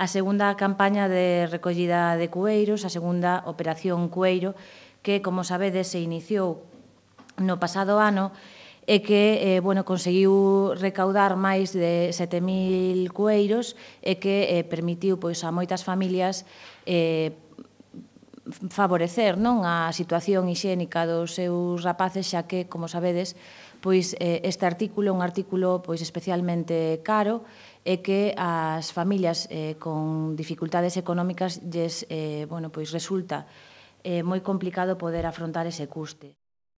a segunda campaña de recollida de cueiros, a segunda Operación Cueiro, que, como sabedes, se iniciou no pasado ano e que eh, bueno, conseguiu recaudar máis de 7.000 cueiros e que eh, permitiu pois, a moitas familias eh, favorecer non a situación higiénica dos seus rapaces, xa que, como sabedes, pois eh, este artículo é un artículo pois especialmente caro e que as familias eh, con dificultades económicas lles eh, bueno, pois resulta eh, moi complicado poder afrontar ese custe.